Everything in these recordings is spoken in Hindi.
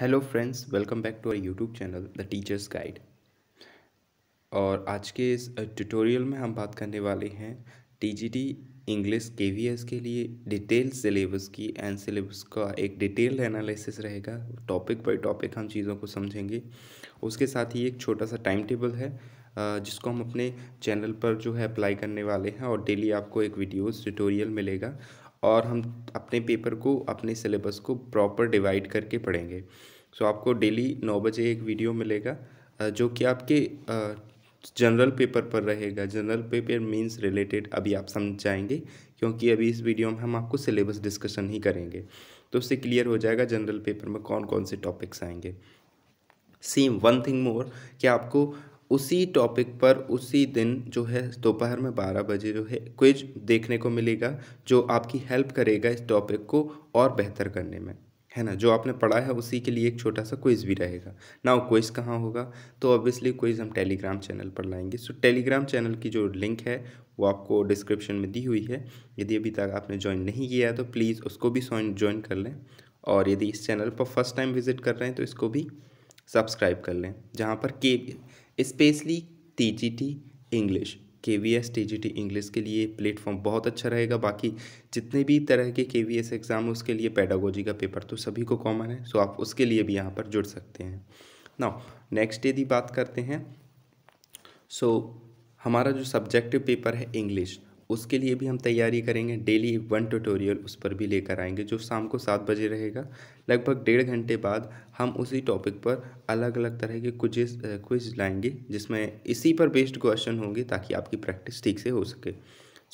Hello friends welcome back to our YouTube channel the teachers guide और आज के इस ट्यूटोरियल में हम बात करने वाले हैं टीजीटी इंग्लिश केवीएस के लिए डिटेल सिलेबस की एंड सिलेबस का एक डिटेल एनालिसिस रहेगा टॉपिक बाय टॉपिक हम चीज़ों को समझेंगे उसके साथ ही एक छोटा सा टाइम टेबल है जिसको हम अपने चैनल पर जो है अप्लाई करने वाले हैं और डेली आपको एक वीडियोज़ ट्यूटोरियल मिलेगा और हम अपने पेपर को अपने सिलेबस को प्रॉपर डिवाइड करके पढ़ेंगे सो आपको डेली नौ बजे एक वीडियो मिलेगा जो कि आपके जनरल पेपर पर रहेगा जनरल पेपर मीन्स रिलेटेड अभी आप समझ जाएंगे क्योंकि अभी इस वीडियो में हम आपको सिलेबस डिस्कशन ही करेंगे तो उससे क्लियर हो जाएगा जनरल पेपर में कौन कौन से टॉपिक्स आएंगे सेम वन थिंग मोर कि आपको उसी टॉपिक पर उसी दिन जो है दोपहर में बारह बजे जो है क्विज देखने को मिलेगा जो आपकी हेल्प करेगा इस टॉपिक को और बेहतर करने में है ना जो आपने पढ़ा है उसी के लिए एक छोटा सा क्विज़ भी रहेगा ना वो क्विज़ कहाँ होगा तो ऑब्वियसली क्विज़ हम टेलीग्राम चैनल पर लाएंगे सो टेलीग्राम चैनल की जो लिंक है वो आपको डिस्क्रिप्शन में दी हुई है यदि अभी तक आपने ज्वाइन नहीं किया है तो प्लीज़ उसको भी ज्वाइन कर लें और यदि इस चैनल पर फर्स्ट टाइम विज़िट कर रहे हैं तो इसको भी सब्सक्राइब कर लें जहाँ पर के specially T G T English K V S T G T English के लिए प्लेटफॉर्म बहुत अच्छा रहेगा बाकी जितने भी तरह के के वी एस एग्ज़ाम है उसके लिए पैडागोजी का पेपर तो सभी को कॉमन है सो आप उसके लिए भी यहाँ पर जुड़ सकते हैं ना नेक्स्ट यदि बात करते हैं सो so, हमारा जो सब्जेक्टिव पेपर है इंग्लिश उसके लिए भी हम तैयारी करेंगे डेली वन ट्यूटोरियल उस पर भी लेकर आएंगे जो शाम को सात बजे रहेगा लगभग डेढ़ घंटे बाद हम उसी टॉपिक पर अलग अलग तरह के कुछ क्विज लाएंगे जिसमें इसी पर बेस्ड क्वेश्चन होंगे ताकि आपकी प्रैक्टिस ठीक से हो सके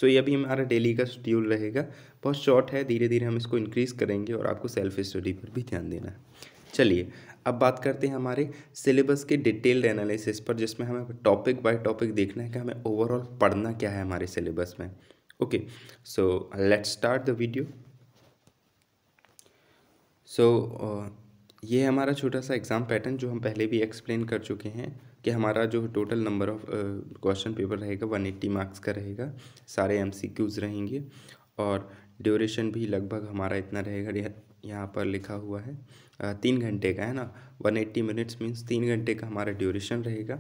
सो ये अभी हमारा डेली का शेड्यूल रहेगा बहुत शॉर्ट है धीरे धीरे हम इसको इंक्रीज़ करेंगे और आपको सेल्फ स्टडी पर भी ध्यान देना है चलिए अब बात करते हैं हमारे सिलेबस के डिटेल्ड एनालिसिस पर जिसमें हमें टॉपिक बाय टॉपिक देखना है कि हमें ओवरऑल पढ़ना क्या है हमारे सिलेबस में okay so let's start the video so ये हमारा छोटा सा एग्ज़ाम पैटर्न जो हम पहले भी एक्सप्लेन कर चुके हैं कि हमारा जो total number of question paper रहेगा वन एट्टी मार्क्स का रहेगा सारे एम सी क्यूज़ रहेंगे और ड्यूरेशन भी लगभग हमारा इतना रहेगा यहाँ पर लिखा हुआ है तीन घंटे का है ना वन एट्टी मिनट्स मीन्स तीन घंटे का हमारा ड्यूरेशन रहेगा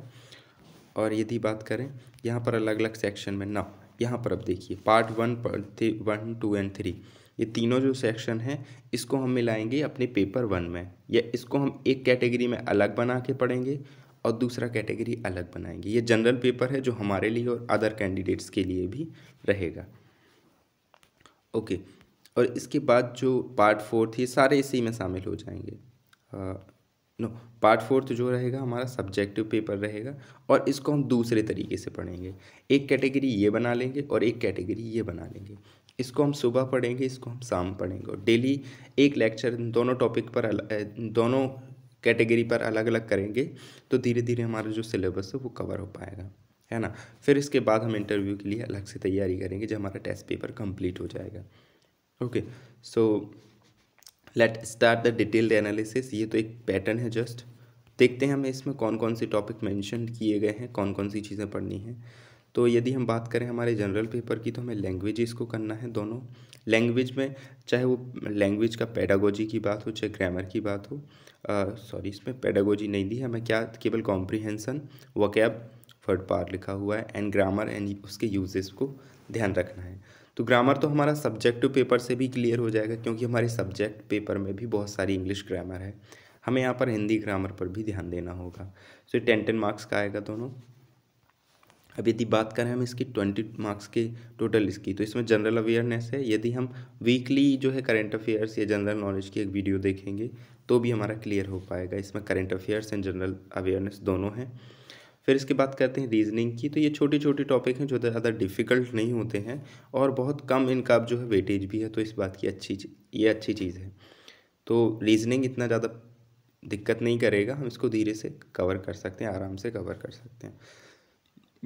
और यदि बात करें यहाँ पर अलग अलग सेक्शन में ना यहाँ पर अब देखिए part one one two and three ये तीनों जो सेक्शन हैं इसको हम मिलाएंगे अपने पेपर वन में या इसको हम एक कैटेगरी में अलग बना के पढ़ेंगे और दूसरा कैटेगरी अलग बनाएंगे ये जनरल पेपर है जो हमारे लिए और अदर कैंडिडेट्स के लिए भी रहेगा ओके और इसके बाद जो पार्ट फोर्थ ये सारे इसी में शामिल हो जाएंगे नो पार्ट फोर्थ जो रहेगा हमारा सब्जेक्टिव पेपर रहेगा और इसको हम दूसरे तरीके से पढ़ेंगे एक कैटेगरी ये बना लेंगे और एक कैटेगरी ये बना लेंगे इसको हम सुबह पढ़ेंगे इसको हम शाम पढ़ेंगे और डेली एक लेक्चर दोनों टॉपिक पर दोनों कैटेगरी पर अलग अलग करेंगे तो धीरे धीरे हमारा जो सिलेबस है वो कवर हो पाएगा है ना फिर इसके बाद हम इंटरव्यू के लिए अलग से तैयारी करेंगे जब हमारा टेस्ट पेपर कंप्लीट हो जाएगा okay so let start the detailed analysis ये तो एक पैटर्न है जस्ट देखते हैं हमें इसमें कौन कौन से टॉपिक मेंशन किए गए हैं कौन कौन सी चीज़ें पढ़नी हैं तो यदि हम बात करें हमारे जनरल पेपर की तो हमें लैंग्वेज इसको करना है दोनों लैंग्वेज में चाहे वो लैंग्वेज का पैडागोजी की बात हो चाहे ग्रामर की बात हो सॉरी इसमें पैडागोजी नहीं दी हमें क्या केवल कॉम्प्रिहेंसन वकैब फर्ड पार लिखा हुआ है एंड ग्रामर एंड उसके यूजेस को ध्यान रखना है तो ग्रामर तो हमारा सब्जेक्टिव पेपर से भी क्लियर हो जाएगा क्योंकि हमारे सब्जेक्ट पेपर में भी बहुत सारी इंग्लिश ग्रामर है हमें यहाँ पर हिंदी ग्रामर पर भी ध्यान देना होगा सो टेन टेन मार्क्स का आएगा दोनों अब यदि बात करें हम इसकी ट्वेंटी मार्क्स की टोटल इसकी तो इसमें जनरल अवेयरनेस है यदि हम वीकली जो है करेंट अफेयर्स या जनरल नॉलेज की एक वीडियो देखेंगे तो भी हमारा क्लियर हो पाएगा इसमें current affairs and general awareness दोनों हैं फिर इसके बात करते हैं रीजनिंग की तो ये छोटे छोटे टॉपिक हैं जो ज़्यादा डिफ़िकल्ट नहीं होते हैं और बहुत कम इनका जो है वेटेज भी है तो इस बात की अच्छी ये अच्छी चीज़ है तो रीजनिंग इतना ज़्यादा दिक्कत नहीं करेगा हम इसको धीरे से कवर कर सकते हैं आराम से कवर कर सकते हैं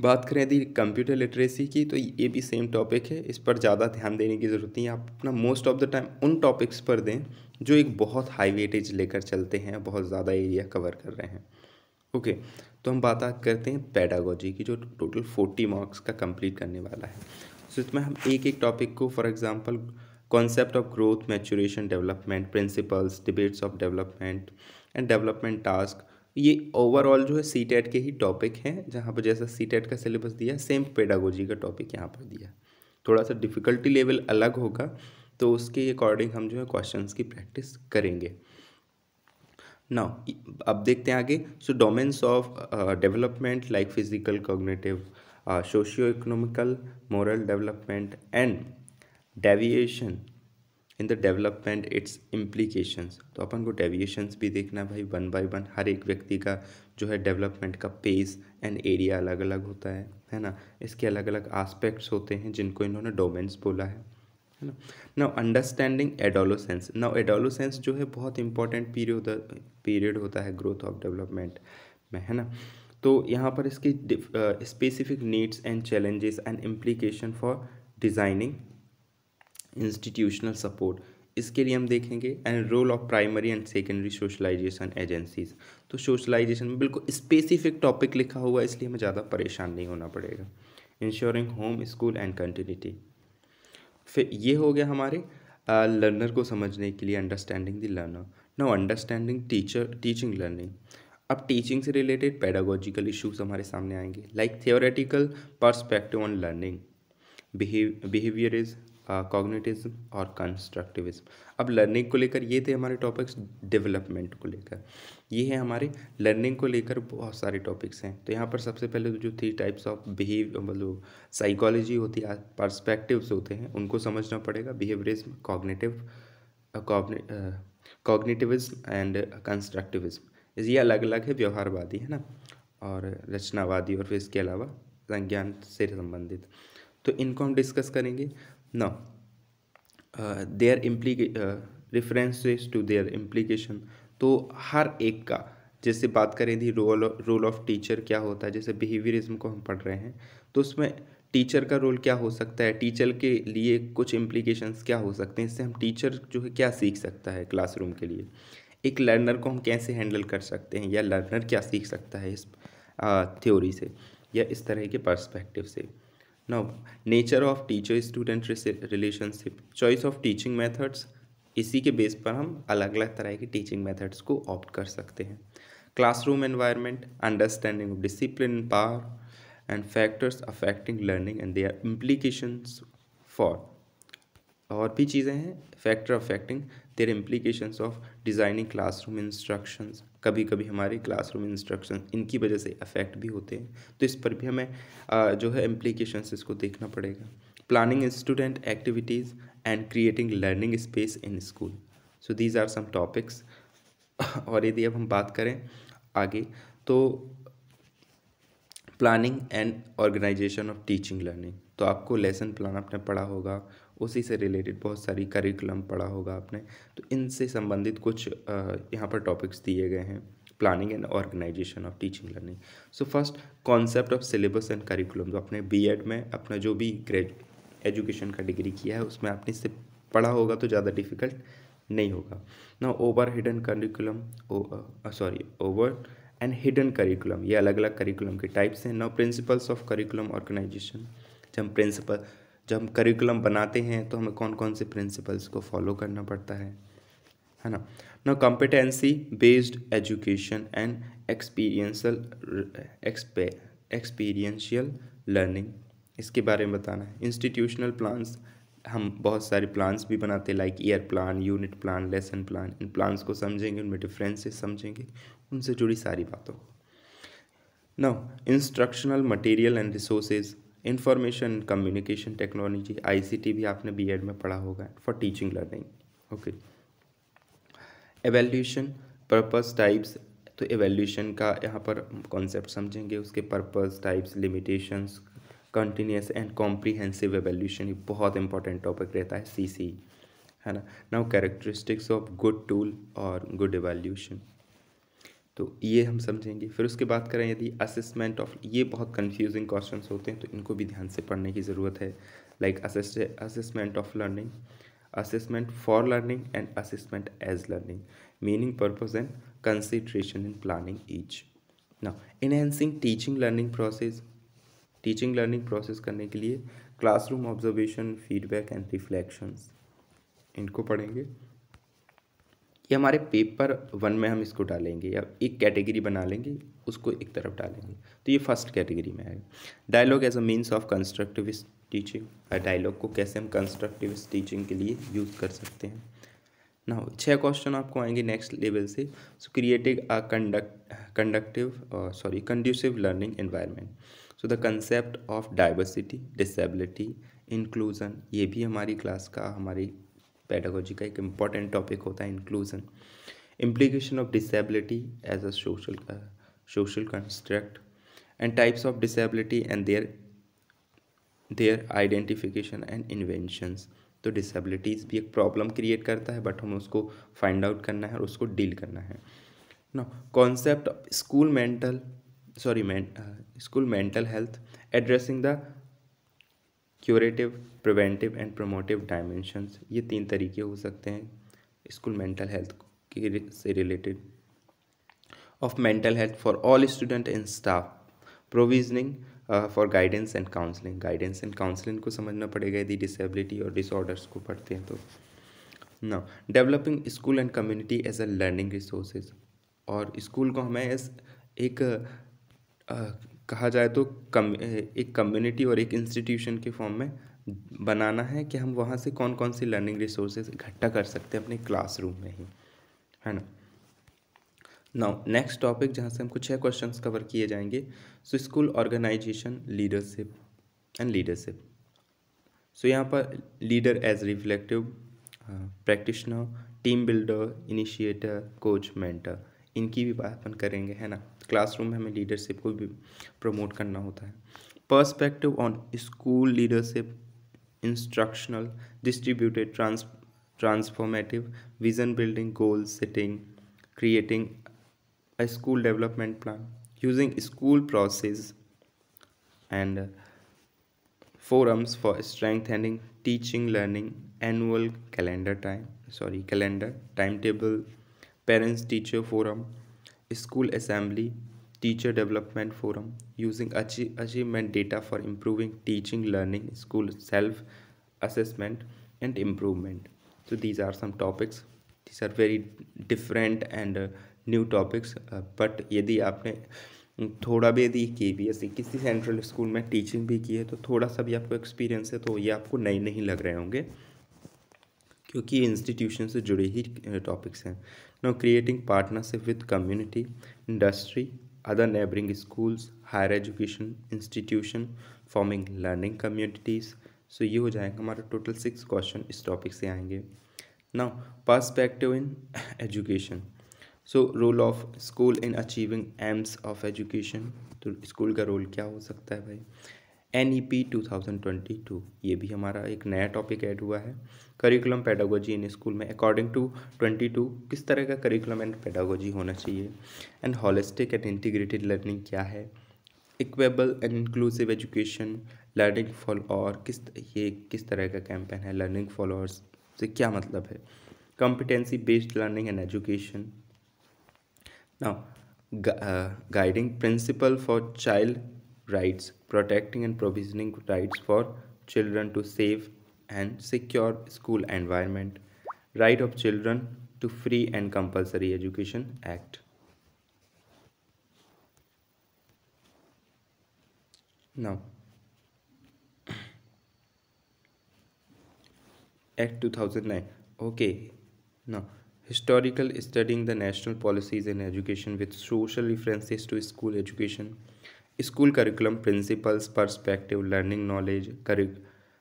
बात करें यदि कंप्यूटर लिटरेसी की तो ये भी सेम टॉपिक है इस पर ज़्यादा ध्यान देने की ज़रूरत नहीं है आप अपना मोस्ट ऑफ द टाइम उन टॉपिक्स पर दें जो एक बहुत हाई वेटेज लेकर चलते हैं बहुत ज़्यादा एरिया कवर कर रहे हैं ओके okay. तो हम बात करते हैं पैडागोजी की जो टोटल फोर्टी मार्क्स का कंप्लीट करने वाला है सो इसमें हम एक एक टॉपिक को for example concept of growth maturation development principles debates of development and development task ये ओवरऑल जो है सी टेट e के ही टॉपिक हैं जहाँ पर जैसा सी टेट e का सिलेबस दिया सेम पेडागोजी का टॉपिक यहाँ पर दिया थोड़ा सा डिफ़िकल्टी लेवल अलग होगा तो उसके अकॉर्डिंग हम जो है क्वेश्चंस की प्रैक्टिस करेंगे नाउ अब देखते हैं आगे so domains of development like physical cognitive socio economical moral development and deviation in the development its implications तो अपन को डेविएशंस भी देखना भाई वन बाय वन हर एक व्यक्ति का जो है डेवलपमेंट का पेस एंड एरिया अलग अलग होता है है ना इसके अलग अलग आस्पेक्ट्स होते हैं जिनको इन्होंने डोमेन्स बोला है है ना now understanding adolescence now adolescence जो है बहुत इंपॉर्टेंट पीरियड पीरियड होता है ग्रोथ ऑफ डेवलपमेंट में है ना तो यहाँ पर इसकी specific needs and challenges and implication for designing institutional support इसके लिए हम देखेंगे and role of primary and secondary socialization agencies तो सोशलाइजेशन में बिल्कुल स्पेसिफिक टॉपिक लिखा हुआ है इसलिए हमें ज़्यादा परेशान नहीं होना पड़ेगा ensuring home school and continuity फिर ये हो गया हमारे लर्नर को समझने के लिए understanding the learner now understanding teacher teaching learning अब टीचिंग से रिलेटेड पैडागोजिकल इश्यूज हमारे सामने आएंगे like theoretical perspective on learning behaviour is cognitivism और कंस्ट्रक्टिविज्म अब लर्निंग को लेकर ये थे हमारे टॉपिक्स डेवलपमेंट को लेकर ये है हमारे लर्निंग को लेकर बहुत सारे टॉपिक्स हैं तो यहाँ पर सबसे पहले तो जो थ्री टाइप्स ऑफ बिहेव मतलब साइकोलॉजी होती है पर्सपेक्टिव्स होते हैं उनको समझना पड़ेगा behaviourism cognitive cognitivism and constructivism ये अलग अलग है व्यवहारवादी है ना और रचनावादी और फिर इसके अलावा संज्ञान से संबंधित तो इनको हम डिस्कस करेंगे Now, uh, their implica uh, references to their implication तो हर एक का जैसे बात करें थी रोल रोल ऑफ टीचर क्या होता है जैसे बिहेवियरिज्म को हम पढ़ रहे हैं तो उसमें टीचर का रोल क्या हो सकता है टीचर के लिए कुछ इम्प्लीकेशंस क्या हो सकते हैं इससे हम टीचर जो है क्या सीख सकता है क्लासरूम के लिए एक लर्नर को हम कैसे हैंडल कर सकते हैं या लर्नर क्या सीख सकता है इस थ्योरी uh, से या इस तरह के पर्सपेक्टिव से now nature of teacher student relationship choice of teaching methods इसी के बेस पर हम अलग अलग तरह के टीचिंग मेथड्स को ऑप्ट कर सकते हैं classroom environment understanding of discipline power and factors affecting learning and their implications for और भी चीज़ें हैं factor affecting their implication of designing classroom instructions कभी कभी हमारे क्लासरूम इंस्ट्रक्शन इनकी वजह से अफेक्ट भी होते हैं तो इस पर भी हमें जो है इम्प्लीकेशन इसको देखना पड़ेगा planning student activities and creating learning space in school so these are some topics और यदि अब हम बात करें आगे तो planning and organization of teaching learning तो आपको लेसन प्लान आपने पढ़ा होगा उसी से रिलेटेड बहुत सारी करिकुलम पढ़ा होगा आपने तो इनसे संबंधित कुछ यहाँ पर टॉपिक्स दिए गए हैं planning and organization of teaching learning so first concept of syllabus and curriculum तो अपने बी में अपना जो भी ग्रेज एजुकेशन का डिग्री किया है उसमें आपने इससे पढ़ा होगा तो ज़्यादा डिफिकल्ट नहीं होगा ना overt hidden curriculum sorry overt and hidden curriculum ये अलग अलग करिकुलम के टाइप्स हैं ना प्रिंसिपल्स ऑफ करिकुलम ऑर्गेनाइजेशन जब प्रिंसिपल जब हम करिकुलम बनाते हैं तो हमें कौन कौन से प्रिंसिपल्स को फॉलो करना पड़ता है है ना ना competency based education and experiential experiential learning इसके बारे में बताना है इंस्टीट्यूशनल प्लान्स हम बहुत सारे प्लान्स भी बनाते हैं like year plan unit plan lesson plan इन प्लान्स को समझेंगे उनमें डिफरेंसेस समझेंगे उनसे जुड़ी सारी बातों को now instructional material and resources information communication technology ICT भी आपने बीएड में पढ़ा होगा for teaching learning okay evaluation purpose types तो एवेल्यूशन का यहाँ पर कॉन्सेप्ट समझेंगे उसके purpose types limitations continuous and comprehensive evaluation ये बहुत इंपॉर्टेंट टॉपिक रहता है सी है ना now characteristics of good tool और गुड एवेल्यूशन तो ये हम समझेंगे फिर उसके बाद करें यदि असेसमेंट ऑफ ये बहुत कंफ्यूजिंग क्वेश्चंस होते हैं तो इनको भी ध्यान से पढ़ने की ज़रूरत है like assessment of learning assessment for learning and assessment as learning meaning purpose and consideration in planning each ना enhancing teaching learning process teaching learning process करने के लिए classroom observation feedback and reflections इनको पढ़ेंगे ये हमारे पेपर वन में हम इसको डालेंगे या एक कैटेगरी बना लेंगे उसको एक तरफ डालेंगे तो ये फर्स्ट कैटेगरी में आएगा dialogue as a means of constructivist teaching dialogue को कैसे हम कंस्ट्रक्टिविस्ट टीचिंग के लिए यूज़ कर सकते हैं ना छः क्वेश्चन आपको आएंगे नेक्स्ट लेवल से so creative a conduct conductive sorry conducive learning environment so the concept of diversity disability inclusion ये भी हमारी क्लास का हमारी पैडागोजी का एक इम्पॉर्टेंट टॉपिक होता है inclusion implication of disability as a social social construct and types of disability and their their identification and inventions तो डिसेबिलिटीज़ भी एक प्रॉब्लम क्रिएट करता है बट हमें उसको फाइंड आउट करना है और उसको डील करना है ना concept school mental sorry school mental health addressing the curative preventive and promotive dimensions ये तीन तरीके हो सकते हैं स्कूल मेंटल हेल्थ के से related of mental health for all student and staff provisioning for guidance and counselling guidance and counselling को समझना पड़ेगा यदि डिसेबिलिटी और डिसऑर्डर्स को पढ़ते हैं तो ना developing school and community as a learning resources और स्कूल को हमें एक uh, कहा जाए तो कम एक कम्युनिटी और एक इंस्टीट्यूशन के फॉर्म में बनाना है कि हम वहाँ से कौन कौन सी लर्निंग रिसोर्सेज इकट्ठा कर सकते हैं अपने क्लासरूम में ही है ना नाउ नेक्स्ट टॉपिक जहाँ से हमको छः क्वेश्चन कवर किए जाएंगे so school organization leadership and leadership so यहाँ पर leader as reflective practitioner team builder initiator coach mentor इनकी भी बात अपन करेंगे है ना क्लासरूम में हमें लीडरशिप को भी प्रमोट करना होता है perspective on school leadership instructional distributed trans transformative vision building goal setting creating school development plan using school process and forums for strengthening teaching learning annual calendar time sorry calendar time table parents teacher forum school assembly teacher development forum using achievement data for improving teaching learning school self assessment and improvement तो these are some topics these are very different and new topics but यदि आपने थोड़ा भी यदि के बी एस सी किसी सेंट्रल स्कूल में टीचिंग भी की है तो थोड़ा सा भी आपको एक्सपीरियंस है तो ये आपको नए नहीं लग रहे होंगे क्योंकि इंस्टीट्यूशन से जुड़े ही टॉपिक्स हैं Now creating partnership with community, industry, other neighboring schools, higher education institution, forming learning communities. So so, ये हो जाएगा हमारा टोटल सिक्स क्वेश्चन इस टॉपिक से आएंगे now perspective in education so role of school in achieving aims of education तो स्कूल का रोल क्या हो सकता है भाई N E P two thousand twenty two ये भी हमारा एक नया टॉपिक ऐड हुआ है करिकुलम पैडागोजी इन स्कूल में अकॉर्डिंग टू ट्वेंटी टू किस तरह का करिकुलम एंड पैडागोजी होना चाहिए and holistic and integrated learning क्या है equitable and inclusive education learning fall और किस ये किस तरह का कैंपेन है लर्निंग फॉलोअर्स से क्या मतलब है competency based learning and education ना guiding principle for child rights, protecting and provisioning rights for children to safe and secure school environment, right of children to free and compulsory education act. Now, Act 2009. Okay, now historical studying the national policies in education with social references to school education school curriculum principles perspective learning knowledge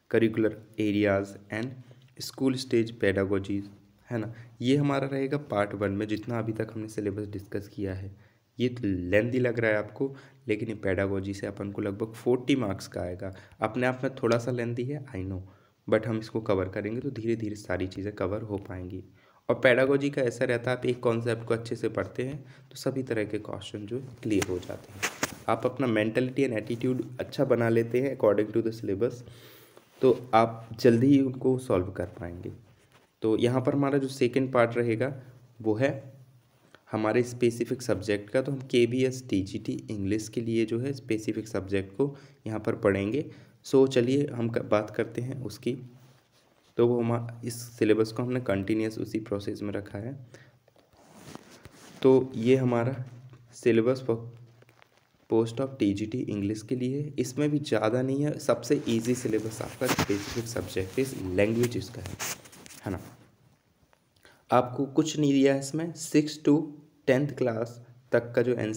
curricular areas and school stage pedagogies है ना ये हमारा रहेगा पार्ट वन में जितना अभी तक हमने सिलेबस डिस्कस किया है ये तो लेंदी लग रहा है आपको लेकिन ये पैडागोजी से अपन को लगभग फोर्टी मार्क्स का आएगा अपने आप में थोड़ा सा लेंदी है आई नो बट हम इसको कवर करेंगे तो धीरे धीरे सारी चीज़ें कवर हो पाएंगी और पैडागोजी का ऐसा रहता है आप एक कॉन्सेप्ट को अच्छे से पढ़ते हैं तो सभी तरह के क्वेश्चन जो क्लियर हो जाते हैं आप अपना मेंटेलिटी एंड एटीट्यूड अच्छा बना लेते हैं अकॉर्डिंग टू द सिलेबस तो आप जल्दी ही उनको सॉल्व कर पाएंगे तो यहाँ पर हमारा जो सेकेंड पार्ट रहेगा वो है हमारे स्पेसिफिक सब्जेक्ट का तो हम K B S T G T English के लिए जो है स्पेसिफिक सब्जेक्ट को यहाँ पर पढ़ेंगे सो चलिए हम बात करते हैं उसकी तो वो हम इस सिलेबस को हमने कंटिन्यूस उसी प्रोसेस में रखा है तो ये हमारा syllabus for post of T English के लिए इसमें भी ज़्यादा नहीं है सबसे ईजी सिलेबस आपका स्पेसिफिक सब्जेक्ट इस लैंग्वेज इसका है है ना आपको कुछ नहीं दिया है इसमें सिक्स टू टेंथ क्लास तक का जो एन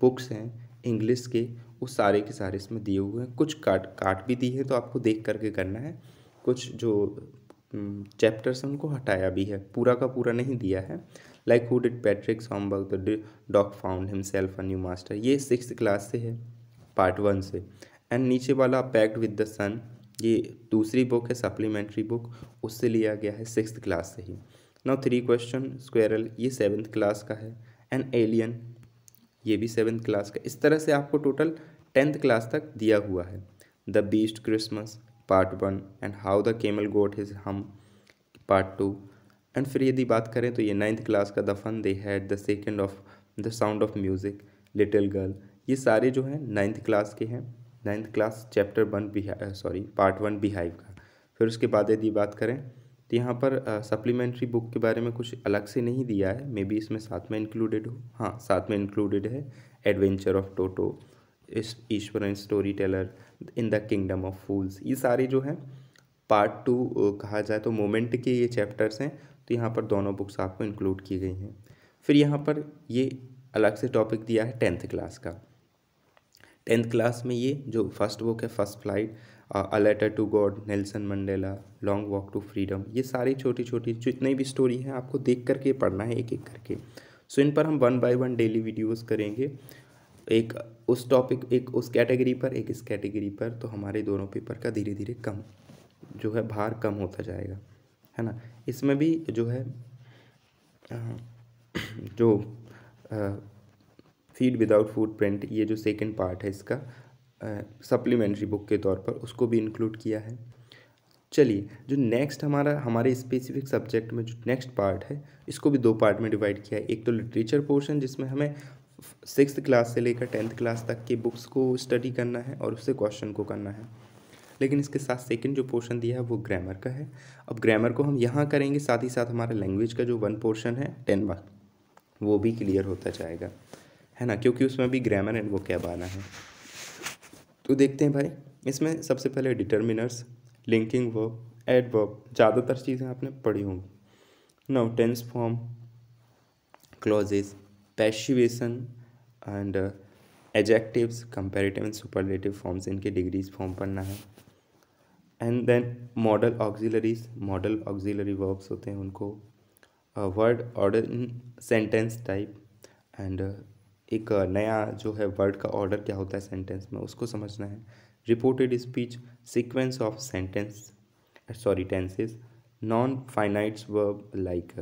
बुक्स e हैं इंग्लिश के वो सारे के सारे इसमें दिए हुए हैं कुछ काट काट भी दिए हैं तो आपको देख करके करना है कुछ जो चैप्टर्स हैं उनको हटाया भी है पूरा का पूरा नहीं दिया है लाइक हु डिड पैट्रिक सॉमबर्ग the dog found himself a new master ये सिक्स क्लास से है पार्ट वन से एंड नीचे वाला पैक्ड विद द सन ये दूसरी बुक है सप्लीमेंट्री बुक उससे लिया गया है सिक्स क्लास से ही नाउ थ्री क्वेश्चन स्क्वेरल ये सेवन्थ क्लास का है एंड एलियन ये भी सेवन्थ क्लास का इस तरह से आपको टोटल टेंथ क्लास तक दिया हुआ है the best Christmas part one and how the camel got his hump part two and फिर यदि बात करें तो ये नाइन्थ क्लास का the fun they had the second of the sound of music little girl ये सारे जो हैं नाइन्थ क्लास के हैं ninth class chapter one beehive sorry part one beehive का फिर उसके बाद यदि बात करें तो यहाँ पर सप्लीमेंट्री बुक के बारे में कुछ अलग से नहीं दिया है मे बी इसमें साथ में इंक्लूडेड हो हाँ साथ में इंक्लूडेड है एडवेंचर ऑफ टोटो इस ईश्वर and storyteller in the kingdom of fools ये सारे जो हैं पार्ट टू कहा जाए तो मोमेंट के ये चैप्टर्स हैं तो यहाँ पर दोनों बुक्स आपको इंक्लूड की गई हैं फिर यहाँ पर ये अलग से टॉपिक दिया है टेंथ क्लास का टेंथ क्लास में ये जो फर्स्ट बुक है first flight a letter to God Nelson Mandela long walk to freedom ये सारी छोटी छोटी जितनी भी स्टोरी हैं आपको देख करके पढ़ना है एक एक करके सो इन पर हम one by one daily videos करेंगे एक उस टॉपिक एक उस कैटेगरी पर एक इस कैटेगरी पर तो हमारे दोनों पेपर का धीरे धीरे कम जो है भार कम होता जाएगा है ना इसमें भी जो है जो फीड विदाउट फूड प्रिंट ये जो सेकंड पार्ट है इसका सप्लीमेंट्री बुक के तौर पर उसको भी इंक्लूड किया है चलिए जो नेक्स्ट हमारा हमारे स्पेसिफिक सब्जेक्ट में जो नेक्स्ट पार्ट है इसको भी दो पार्ट में डिवाइड किया है एक तो लिटरेचर पोर्शन जिसमें हमें सिक्स क्लास से लेकर टेंथ क्लास तक की बुक्स को स्टडी करना है और उससे क्वेश्चन को करना है लेकिन इसके साथ सेकंड जो पोर्शन दिया है वो ग्रामर का है अब ग्रामर को हम यहाँ करेंगे साथ ही साथ हमारा लैंग्वेज का जो वन पोर्शन है टेन मार्क वो भी क्लियर होता जाएगा है ना क्योंकि उसमें भी ग्रामर एंड वो कैब आना है तो देखते हैं भाई इसमें सबसे पहले determiners linking verb adverb ज़्यादातर चीज़ें आपने पढ़ी होंगी now tense form clauses passivation and adjectives comparative and superlative forms इनके डिग्रीज फॉर्म पढ़ना है and then modal auxiliaries modal auxiliary verbs होते हैं उनको word order in sentence type and एक uh, नया जो है वर्ड का ऑर्डर क्या होता है सेंटेंस में उसको समझना है reported speech sequence of sentence sorry tenses non finites verb like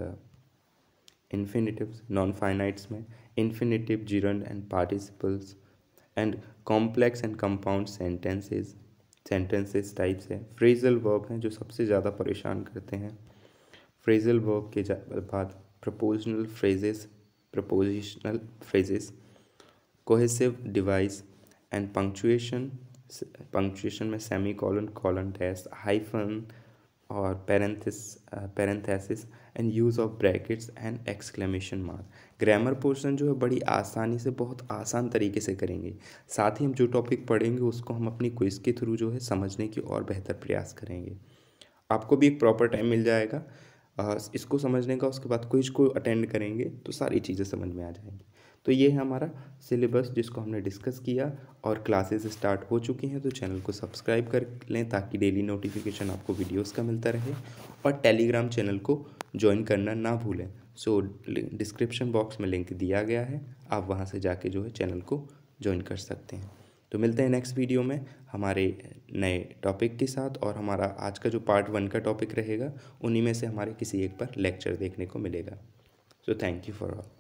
infinitives non finites में infinitive gerund and participles and complex and compound sentences sentences types हैं फ्रेजल वर्ब हैं जो सबसे ज़्यादा परेशान करते हैं फ्रेजल वर्ब के बाद prepositional phrases prepositional phrases cohesive device and punctuation punctuation में semicolon colon test hyphen और parenthesis parenthesis and use of brackets and exclamation mark grammar portion जो है बड़ी आसानी से बहुत आसान तरीके से करेंगे साथ ही हम जो टॉपिक पढ़ेंगे उसको हम अपनी क्विज़ के थ्रू जो है समझने की और बेहतर प्रयास करेंगे आपको भी एक प्रॉपर टाइम मिल जाएगा इसको समझने का उसके बाद क्विज को अटेंड करेंगे तो सारी चीज़ें समझ में आ जाएंगी तो ये है हमारा सिलेबस जिसको हमने डिस्कस किया और क्लासेस स्टार्ट हो चुकी हैं तो चैनल को सब्सक्राइब कर लें ताकि डेली नोटिफिकेशन आपको वीडियोस का मिलता रहे और टेलीग्राम चैनल को ज्वाइन करना ना भूलें सो डिस्क्रिप्शन बॉक्स में लिंक दिया गया है आप वहाँ से जाके जो है चैनल को ज्वाइन कर सकते हैं तो मिलते हैं नेक्स्ट वीडियो में हमारे नए टॉपिक के साथ और हमारा आज का जो पार्ट वन का टॉपिक रहेगा उन्हीं में से हमारे किसी एक पर लेक्चर देखने को मिलेगा so thank you for all